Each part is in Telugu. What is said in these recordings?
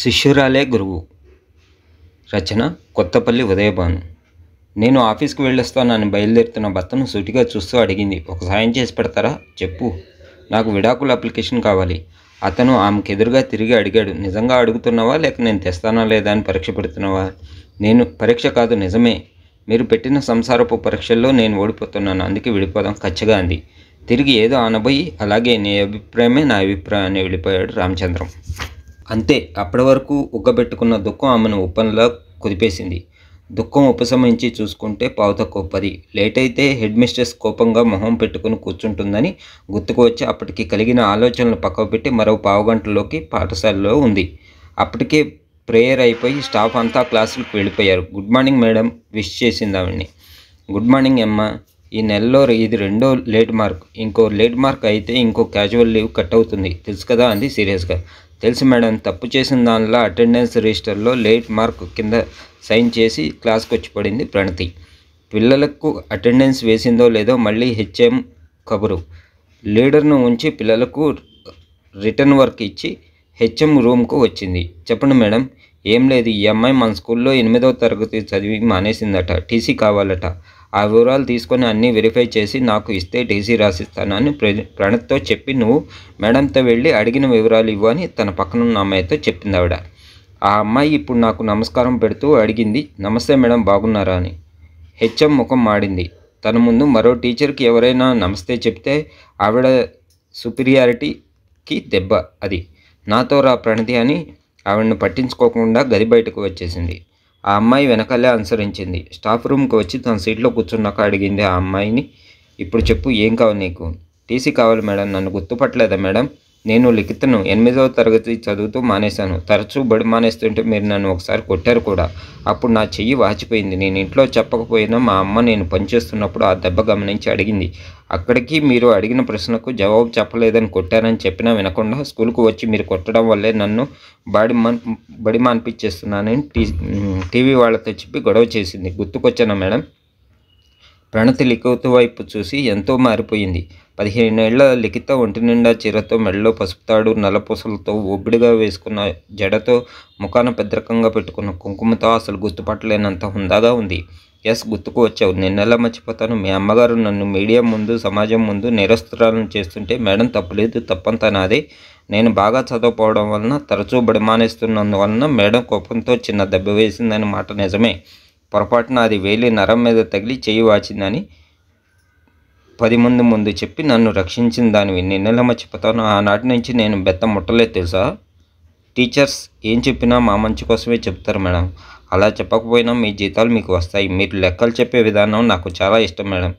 శిష్యురాలే గురువు రచన కొత్తపల్లి ఉదయభాను నేను ఆఫీస్కి అని బయలుదేరుతున్న భర్తను సూటిగా చూస్తూ అడిగింది ఒక సాయం చేసి పెడతారా చెప్పు నాకు విడాకుల అప్లికేషన్ కావాలి అతను ఆమెకు ఎదురుగా తిరిగి అడిగాడు నిజంగా అడుగుతున్నావా లేక నేను తెస్తానా లేదా అని పరీక్ష పెడుతున్నావా నేను పరీక్ష కాదు నిజమే మీరు పెట్టిన సంసారపు పరీక్షల్లో నేను ఓడిపోతున్నాను అందుకే విడిపోదాం ఖచ్చిగా అంది తిరిగి ఏదో అనబోయి అలాగే నీ అభిప్రాయమే నా అభిప్రాయాన్ని వెళ్ళిపోయాడు రామచంద్రం అంతే అప్పటి వరకు ఉగ్గబెట్టుకున్న దుఃఖం ఆమెను ఉప్పనలా కుదిపేసింది దుఃఖం ఉపశమించి చూసుకుంటే పావుత కోపది లేట్ అయితే హెడ్ మిస్ట్రెస్ కోపంగా మొహం పెట్టుకుని కూర్చుంటుందని గుర్తుకు వచ్చి అప్పటికి కలిగిన ఆలోచనలు పక్కకు పెట్టి మరో పావుగంటలోకి పాఠశాలలో ఉంది అప్పటికే ప్రేయర్ అయిపోయి స్టాఫ్ అంతా క్లాసులకు వెళ్ళిపోయారు గుడ్ మార్నింగ్ మేడం విష్ చేసింది ఆవిడ్ని గుడ్ మార్నింగ్ అమ్మ ఈ నెలలో ఇది రెండో లేట్ మార్క్ ఇంకో లేట్ మార్క్ అయితే ఇంకో క్యాజువల్ లీవ్ కట్ అవుతుంది తెలుసు కదా అంది సీరియస్గా తెలుసు మేడం తప్పు చేసిన దానిలో అటెండెన్స్ రిజిస్టర్లో లేట్ మార్క్ కింద సైన్ చేసి క్లాస్కి వచ్చి పడింది ప్రణతి పిల్లలకు అటెండెన్స్ వేసిందో లేదో మళ్ళీ హెచ్ఎం కబురు లీడర్ను ఉంచి పిల్లలకు రిటర్న్ వర్క్ ఇచ్చి హెచ్ఎం రూమ్కు వచ్చింది చెప్పండి మేడం ఏం లేదు ఈ అమ్మాయి మన స్కూల్లో ఎనిమిదవ తరగతి చదివి మానేసిందట టీసీ కావాలట ఆ వివరాలు తీసుకొని అన్నీ వెరిఫై చేసి నాకు ఇస్తే టీసీ రాసిస్తానని ప్రణత్తో చెప్పి నువ్వు మేడంతో వెళ్ళి అడిగిన వివరాలు ఇవ్వు అని తన పక్కనున్న అమ్మాయితో చెప్పింది ఆవిడ ఆ అమ్మాయి ఇప్పుడు నాకు నమస్కారం పెడుతూ అడిగింది నమస్తే మేడం బాగున్నారా అని హెచ్ఎం ముఖం మాడింది తన ముందు మరో టీచర్కి ఎవరైనా నమస్తే చెప్తే ఆవిడ సుపీరియారిటీకి దెబ్బ అది నాతో రా ప్రణతి అని ఆవిడను పట్టించుకోకుండా గది బయటకు వచ్చేసింది ఆ అమ్మాయి వెనకాలే అనుసరించింది స్టాఫ్ రూమ్కి వచ్చి తన సీట్లో కూర్చున్నాక అడిగింది ఆ అమ్మాయిని ఇప్పుడు చెప్పు ఏం కావాలి నీకు టీసీ కావాలి మేడం నన్ను గుర్తుపట్టలేదా మేడం నేను లిఖితను ఎనిమిదవ తరగతి చదువుతూ మానేశాను తరచూ బడి మానేస్తుంటే మీరు నన్ను ఒకసారి కొట్టారు కూడా అప్పుడు నా చెయ్యి వాచిపోయింది నేను ఇంట్లో చెప్పకపోయినా మా అమ్మ నేను పనిచేస్తున్నప్పుడు ఆ దెబ్బ గమనించి అడిగింది అక్కడికి మీరు అడిగిన ప్రశ్నకు జవాబు చెప్పలేదని కొట్టారని చెప్పినా వినకుండా స్కూల్కు వచ్చి మీరు కొట్టడం వల్లే నన్ను బాడి మన్ బడి మాన్పించేస్తున్నానని టీ టీవీ వాళ్ళతో చెప్పి గొడవ చేసింది గుర్తుకొచ్చాను మేడం ప్రణతి లిఖతు వైపు చూసి ఎంతో మారిపోయింది పదిహేనేళ్ల లిఖిత ఒంటి నిండా చీరతో మెడలో పసుపుతాడు నలపూసలతో ఒబ్బిడిగా వేసుకున్న జడతో ముఖాన భద్రకంగా పెట్టుకున్న కుంకుమతో అసలు గుర్తుపట్టలేనంత హుందాగా ఉంది ఎస్ గుర్తుకు వచ్చావు నిన్నెలా మర్చిపోతాను మీ అమ్మగారు నన్ను మీడియా ముందు సమాజం ముందు నిరస్తురాలను చేస్తుంటే మేడం తప్పులేదు తప్పంతా నాదే నేను బాగా చదవపోవడం వలన తరచూ బడిమానేస్తున్నందువలన మేడం కోపంతో చిన్న దెబ్బ వేసిందని మాట నిజమే పొరపాటున అది వేలి నరం మీద తగిలి చేయి వాచిందని పది మంది ముందు చెప్పి నన్ను రక్షించిన దానివి నిన్నెలమ్మ చెప్తాను ఆనాటి నుంచి నేను బెత్త ముట్టలేదు తెలుసా టీచర్స్ ఏం చెప్పినా మా మంచి కోసమే చెప్తారు మేడం అలా చెప్పకపోయినా మీ జీతాలు మీకు వస్తాయి మీరు లెక్కలు చెప్పే విధానం నాకు చాలా ఇష్టం మేడం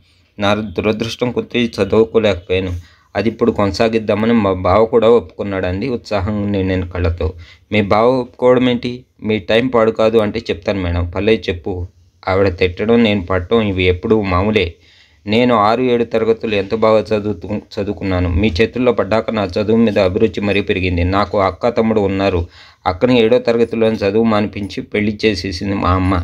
నా దురదృష్టం కొద్ది చదువుకోలేకపోయాను అది ఇప్పుడు కొనసాగిద్దామని మా బావ కూడా ఒప్పుకున్నాడండి ఉత్సాహంగా నేను కళ్ళతో మీ బావ ఒప్పుకోవడం ఏంటి మీ టైం పాడు కాదు అంటే చెప్తాను మేడం పల్లె చెప్పు ఆవిడ తిట్టడం నేను పట్టడం ఇవి ఎప్పుడు మామూలే నేను ఆరు ఏడు తరగతులు ఎంత బాగా చదువు చదువుకున్నాను మీ చేతుల్లో పడ్డాక నా చదువు మీద అభిరుచి మరీ పెరిగింది నాకు అక్క తమ్ముడు ఉన్నారు అక్కని ఏడో తరగతిలో చదువు మానిపించి పెళ్లి చేసేసింది మా అమ్మ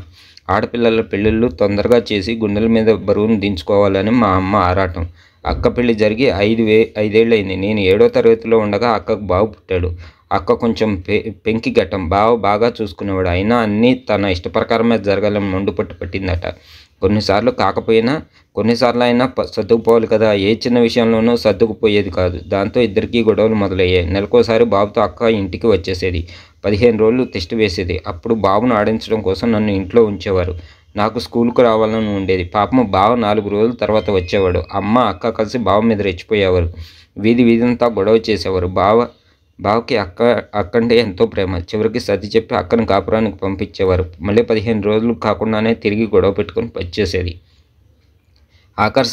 ఆడపిల్లల పెళ్ళిళ్ళు తొందరగా చేసి గుండెల మీద బరువును దించుకోవాలని మా అమ్మ ఆరాటం అక్క పెళ్లి జరిగి ఐదు వే ఐదేళ్ళైంది నేను ఏడో తరగతిలో ఉండగా అక్కకు బావు పుట్టాడు అక్క కొంచెం పె పెంకి గట్టం బావ బాగా చూసుకునేవాడు అయినా అన్నీ తన ఇష్టప్రకారమే జరగాలని మొండు పట్టు పట్టిందట కొన్నిసార్లు కాకపోయినా కొన్నిసార్లు అయినా సర్దుకుపోవాలి కదా ఏ చిన్న విషయంలోనూ సర్దుకుపోయేది కాదు దాంతో ఇద్దరికీ గొడవలు మొదలయ్యాయి నెలకోసారి బాబుతో అక్క ఇంటికి వచ్చేసేది పదిహేను రోజులు టెస్ట్ వేసేది అప్పుడు బాబును ఆడించడం కోసం నన్ను ఇంట్లో ఉంచేవారు నాకు స్కూల్కు రావాలని ఉండేది పాపం బావ నాలుగు రోజుల తర్వాత వచ్చేవాడు అమ్మ అక్క కలిసి బావ మీద రెచ్చిపోయేవారు వీధి వీధి అంతా గొడవ చేసేవారు బావ బావకి అక్క అక్కంటే ఎంతో ప్రేమ చివరికి సర్ది చెప్పి అక్కను కాపురానికి పంపించేవారు మళ్ళీ పదిహేను రోజులు కాకుండానే తిరిగి గొడవ పెట్టుకొని వచ్చేసేది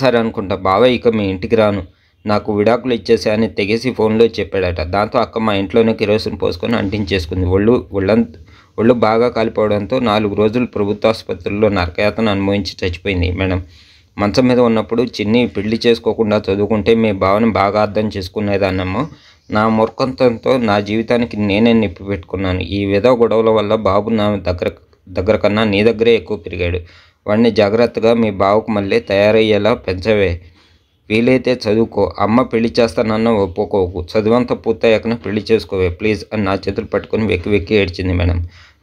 సారి అనుకుంటా బావ ఇక మీ ఇంటికి రాను నాకు విడాకులు ఇచ్చేసా అని తెగేసి ఫోన్లో చెప్పాడట దాంతో అక్క మా ఇంట్లోనే కిరోసిన్ పోసుకొని అంటించేసుకుంది ఒళ్ళు ఒళ్ళంత ఒళ్ళు బాగా కాలిపోవడంతో నాలుగు రోజులు ప్రభుత్వ ఆసుపత్రుల్లో నరకయాతను అనుభవించి చచ్చిపోయింది మేడం మంచం మీద ఉన్నప్పుడు చిన్ని పెళ్లి చేసుకోకుండా చదువుకుంటే మీ భావన బాగా అర్థం చేసుకునేదాన్నమ్మో నా మూర్ఖంతంతో నా జీవితానికి నేనే నిప్పి పెట్టుకున్నాను ఈ విధ గొడవల వల్ల బాబు నా దగ్గర దగ్గర కన్నా నీ దగ్గరే ఎక్కువ పెరిగాడు వాడిని జాగ్రత్తగా మీ బావకు మళ్ళీ తయారయ్యేలా పెంచవే వీలైతే చదువుకో అమ్మ పెళ్లి చేస్తానన్న ఒప్పుకోకు చదువంతా పూర్తయ్యాకనే పెళ్లి చేసుకోవే ప్లీజ్ అని నా చేతులు పట్టుకొని వెక్కి వెక్కి ఏడ్చింది మేడం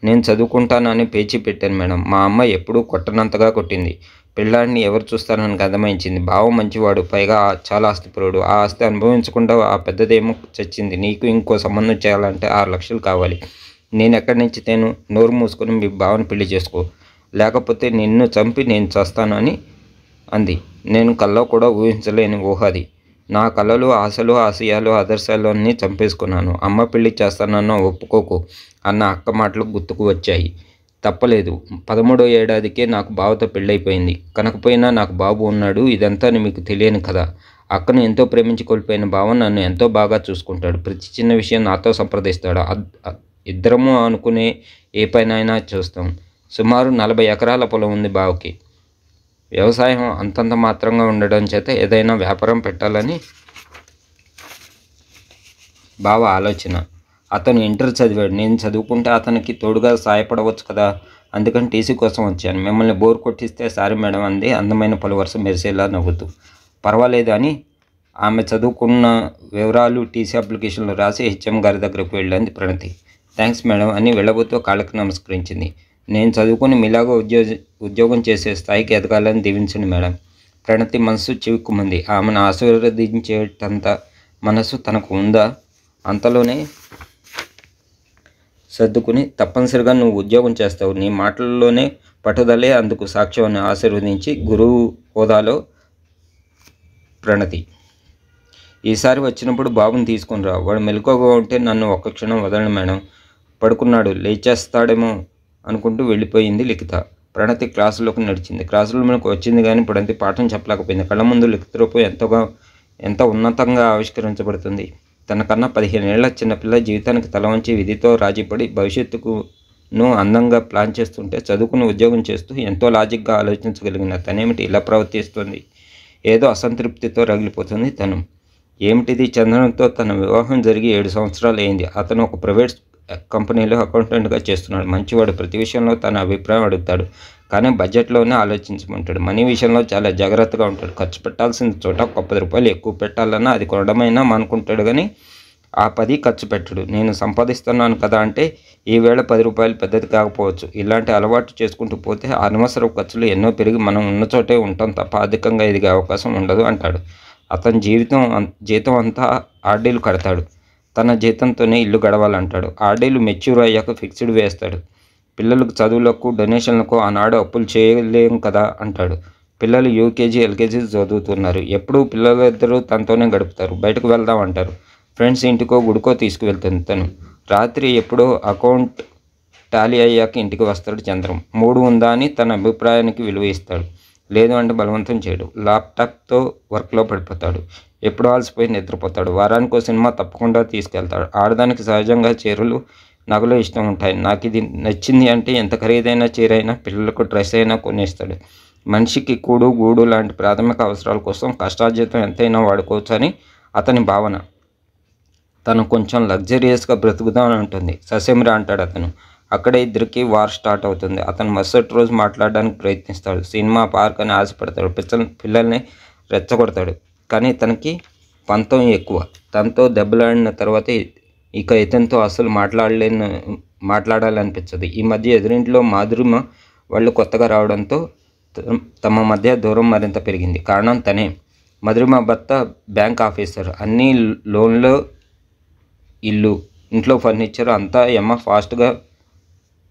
నేను చదువుకుంటానని పేచీ పెట్టాను మేడం మా అమ్మ ఎప్పుడూ కొట్టనంతగా కొట్టింది పెళ్ళాన్ని ఎవరు చూస్తారని గతమైంచింది బావ మంచివాడు పైగా చాలా ఆస్తిపరుడు ఆ ఆస్తి అనుభవించకుండా ఆ పెద్దదేమో చచ్చింది నీకు ఇంకో సంబంధం చేయాలంటే ఆరు లక్షలు కావాలి నేను ఎక్కడి నుంచి తేను నోరు మూసుకొని మీ బావని పెళ్లి చేసుకో లేకపోతే నిన్ను చంపి నేను చేస్తానని అని అంది నేను కల్లో కూడా ఊహించలేని ఊహది నా కళలు ఆశలు ఆశయాలు ఆదర్శాలు అన్నీ చంపేసుకున్నాను అమ్మ పెళ్లి చేస్తానన్న ఒప్పుకోకు అన్న అక్క మాటలు గుర్తుకు వచ్చాయి తప్పలేదు పదమూడో ఏడాదికే నాకు బావతో పెళ్ళైపోయింది కనకపోయినా నాకు బాబు ఉన్నాడు ఇదంతా మీకు తెలియను కదా అక్కను ఎంతో ప్రేమించి కోల్పోయిన బావ నన్ను ఎంతో బాగా చూసుకుంటాడు ప్రతి చిన్న విషయం నాతో సంప్రదిస్తాడు ఇద్దరము అనుకునే ఏ పైనైనా చూస్తాం సుమారు నలభై ఎకరాల పొలం ఉంది బావకి వ్యవసాయం అంతంత మాత్రంగా ఉండడం చేత ఏదైనా వ్యాపారం పెట్టాలని బావ ఆలోచన అతను ఇంటర్ చదివాడు నేను చదువుకుంటే అతనికి తోడుగా సహాయపడవచ్చు కదా అందుకని టీసీ కోసం వచ్చాను మిమ్మల్ని బోర్ కొట్టిస్తే సారీ మేడం అంది అందమైన పలు వరుస మెరిసేలా నవ్వుతూ పర్వాలేదు అని ఆమె చదువుకున్న వివరాలు టీసీ అప్లికేషన్లో రాసి హెచ్ఎం గారి దగ్గరకు వెళ్ళింది ప్రణతి థ్యాంక్స్ మేడం అని వెళ్ళబోతూ కాళ్ళకి నమస్కరించింది నేను చదువుకుని మీలాగా ఉద్యోగ ఉద్యోగం చేసే స్థాయికి ఎదగాలని దీవించండి మేడం ప్రణతి మనసు చివుక్కుమంది ఆమెను ఆశీర్వదించేటంత మనసు తనకు ఉందా అంతలోనే సర్దుకుని తప్పనిసరిగా నువ్వు ఉద్యోగం చేస్తావు నీ మాటల్లోనే పట్టుదలే అందుకు సాక్ష్యం అని ఆశీర్వదించి గురువు హోదాలో ప్రణతి ఈసారి వచ్చినప్పుడు బాబుని రా వాడు మెలుకోగా ఉంటే నన్ను ఒక్క క్షణం వదలను మేడం పడుకున్నాడు లేచేస్తాడేమో అనుకుంటూ వెళ్ళిపోయింది లిఖిత ప్రణతి క్లాసులోకి నడిచింది మనకు వచ్చింది కానీ ప్రణతి పాఠం చెప్పలేకపోయింది కళ్ళ ముందు లిఖిత రూపం ఎంతగా ఎంత ఉన్నతంగా ఆవిష్కరించబడుతుంది తనకన్నా పదిహేనేళ్ల చిన్నపిల్ల జీవితానికి తలవంచి విధితో రాజీపడి భవిష్యత్తుకును అందంగా ప్లాన్ చేస్తుంటే చదువుకుని ఉద్యోగం చేస్తూ ఎంతో లాజిక్గా ఆలోచించగలిగిన తనేమిటి ఇలా ప్రవర్తిస్తుంది ఏదో అసంతృప్తితో రగిలిపోతుంది తను ఏమిటిది చంద్రంతో తన వివాహం జరిగి ఏడు సంవత్సరాలు అయింది అతను ఒక ప్రైవేట్ కంపెనీలో అకౌంటెంట్గా చేస్తున్నాడు మంచివాడు ప్రతి విషయంలో తన అభిప్రాయం అడుగుతాడు కానీ బడ్జెట్లోనే ఆలోచించమంటాడు మనీ విషయంలో చాలా జాగ్రత్తగా ఉంటాడు ఖర్చు పెట్టాల్సిన చోట ఒక పది రూపాయలు ఎక్కువ పెట్టాలన్నా అది కొనడమైనా అనుకుంటాడు కానీ ఆ పది ఖర్చు పెట్టడు నేను సంపాదిస్తున్నాను కదా అంటే ఈవేళ పది రూపాయలు పెద్దది కాకపోవచ్చు ఇలాంటి అలవాటు చేసుకుంటూ పోతే అనవసర ఖర్చులు ఎన్నో పెరిగి మనం ఉన్న చోటే ఉంటాం తప్ప అధికంగా ఎదిగే అవకాశం ఉండదు అంటాడు అతని జీవితం జీతం అంతా ఆర్డీలు కడతాడు తన జీతంతోనే ఇల్లు గడవాలంటాడు ఆర్డీలు మెచ్యూర్ అయ్యాక ఫిక్స్డ్ వేస్తాడు పిల్లలకు చదువులకు డొనేషన్లకు ఆనాడు అప్పులు చేయలేం కదా అంటాడు పిల్లలు యూకేజీ ఎల్కేజీ చదువుతున్నారు ఎప్పుడూ పిల్లలిద్దరూ తనతోనే గడుపుతారు బయటకు వెళ్దాం అంటారు ఫ్రెండ్స్ ఇంటికో గుడికో తీసుకువెళ్తుంది తను రాత్రి ఎప్పుడో అకౌంట్ టాలీ అయ్యాక ఇంటికి వస్తాడు చంద్రం మూడు ఉందా అని తన అభిప్రాయానికి విలువ ఇస్తాడు లేదు అంటే బలవంతం చేయడు ల్యాప్టాప్తో వర్క్లో పడిపోతాడు ఎప్పుడు ఆల్సిపోయి నిద్రపోతాడు వారానికి సినిమా తప్పకుండా తీసుకెళ్తాడు ఆడదానికి సహజంగా చీరలు నగలు ఇష్టం ఉంటాయి నాకు ఇది నచ్చింది అంటే ఎంత ఖరీదైన చీరైనా పిల్లలకు డ్రెస్ అయినా కొనేస్తాడు మనిషికి కూడు గూడు లాంటి ప్రాథమిక అవసరాల కోసం కష్టార్జితం ఎంతైనా వాడుకోవచ్చని అతని భావన తను కొంచెం లగ్జరియస్గా బ్రతుకుదామని ఉంటుంది ససేమిరా అంటాడు అతను అక్కడ ఇద్దరికి వార్ స్టార్ట్ అవుతుంది అతను మరుసటి రోజు మాట్లాడడానికి ప్రయత్నిస్తాడు సినిమా పార్క్ అని ఆశపడతాడు పిల్ల పిల్లల్ని రెచ్చగొడతాడు కానీ తనకి పంతం ఎక్కువ తనతో దెబ్బలాడిన తర్వాత ఇక ఇతనితో అసలు మాట్లాడలేను మాట్లాడాలనిపించదు ఈ మధ్య ఎదురింట్లో మాధురిమ వాళ్ళు కొత్తగా రావడంతో తమ మధ్య దూరం మరింత పెరిగింది కారణం తనే మధురిమ భర్త బ్యాంక్ ఆఫీసర్ అన్ని లోన్లు ఇల్లు ఇంట్లో ఫర్నిచర్ అంతా ఎమ్మ ఫాస్ట్గా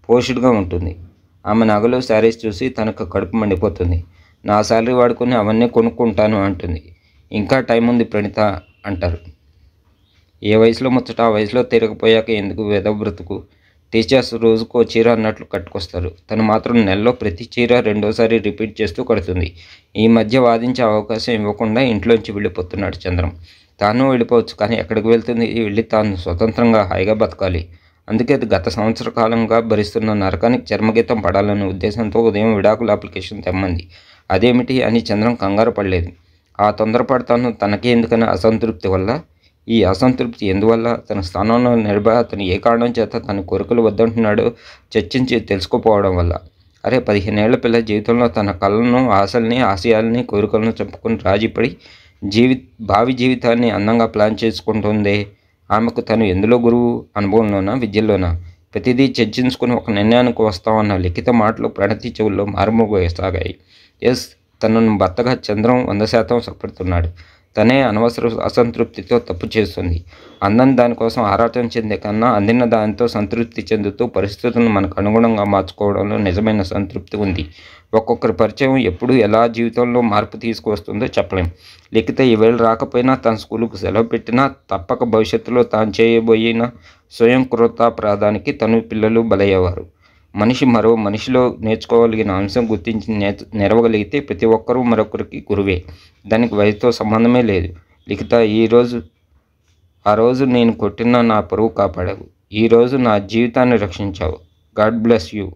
పోషుడ్గా ఉంటుంది ఆమె నగలు శారీస్ చూసి తనకు కడుపు మండిపోతుంది నా శాలరీ వాడుకొని అవన్నీ కొనుక్కుంటాను అంటుంది ఇంకా టైం ఉంది ప్రణీత అంటారు ఏ వయసులో ముచ్చట ఆ వయసులో తిరగపోయాక ఎందుకు వెద బ్రతుకు టీచర్స్ రోజుకో చీర అన్నట్లు కట్టుకొస్తారు తను మాత్రం నెలలో ప్రతి చీర రెండోసారి రిపీట్ చేస్తూ కడుతుంది ఈ మధ్య వాదించే అవకాశం ఇవ్వకుండా ఇంట్లోంచి వెళ్ళిపోతున్నాడు చంద్రం తాను వెళ్ళిపోవచ్చు కానీ ఎక్కడికి వెళ్తుంది వెళ్ళి తాను స్వతంత్రంగా హాయిగా బతకాలి అందుకే గత సంవత్సర కాలంగా భరిస్తున్న నరకానికి చర్మగీతం పడాలనే ఉద్దేశంతో ఉదయం విడాకుల అప్లికేషన్ తెమ్మంది అదేమిటి అని చంద్రం కంగారు పడలేదు ఆ తొందరపడతాను తనకే ఎందుకనే అసంతృప్తి వల్ల ఈ అసంతృప్తి ఎందువల్ల తన స్థానంలో నిలబ అతను ఏ కారణం చేత తన కోరికలు వద్దంటున్నాడో చర్చించి తెలుసుకోపోవడం వల్ల అరే పదిహేనేళ్ల పిల్ల జీవితంలో తన కళలను ఆశల్ని ఆశయాల్ని కోరికలను చంపుకుని రాజీపడి జీవి భావి జీవితాన్ని అందంగా ప్లాన్ చేసుకుంటుందే ఆమెకు తను ఎందులో గురువు అనుభవంలోనా విద్యలోనా ప్రతిదీ చర్చించుకుని ఒక నిర్ణయానికి వస్తామన్న లిఖిత మాటలు ప్రణతి చెవుల్లో మారుమోగసాగాయి ఎస్ తనను భర్తగా చంద్రం వంద శాతం సపడుతున్నాడు తనే అనవసర అసంతృప్తితో తప్పు చేస్తుంది అందం దానికోసం ఆరాటం చెందే కన్నా అందిన దానితో సంతృప్తి చెందుతూ పరిస్థితులను మనకు అనుగుణంగా మార్చుకోవడంలో నిజమైన సంతృప్తి ఉంది ఒక్కొక్కరి పరిచయం ఎప్పుడు ఎలా జీవితంలో మార్పు తీసుకువస్తుందో చెప్పలేం లేకపోతే ఈవేళ రాకపోయినా తన స్కూలుకు సెలవు పెట్టినా తప్పక భవిష్యత్తులో తాను చేయబోయిన స్వయం కృతాపరాధానికి తను పిల్లలు బలయ్యేవారు మనిషి మరో మనిషిలో నేర్చుకోగలిగిన అంశం గుర్తించి నెరవగలిగితే ప్రతి ఒక్కరూ మరొకరికి గురువే దానికి వయసుతో సంబంధమే లేదు లిఖిత ఈరోజు ఆ రోజు నేను కొట్టిన నా పరువు కాపాడావు ఈరోజు నా జీవితాన్ని రక్షించావు God bless you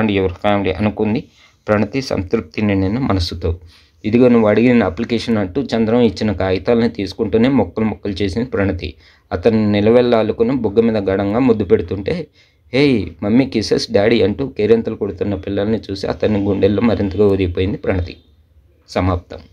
and your family అనుకుంది ప్రణతి సంతృప్తిని నేను మనసుతో ఇదిగో నువ్వు అడిగిన అప్లికేషన్ అంటూ చంద్రం ఇచ్చిన కాగితాలను తీసుకుంటూనే మొక్కలు మొక్కలు చేసిన ప్రణతి అతను నిలవెల్లాలుకుని బొగ్గ మీద గడంగా ముద్దు పెడుతుంటే హేయ్ మమ్మీ కిసెస్ డాడీ అంటూ కేరింతలు కొడుతున్న పిల్లల్ని చూసి అతని గుండెల్లో మరింతగా ఊదిపోయింది ప్రణతి సమాప్తం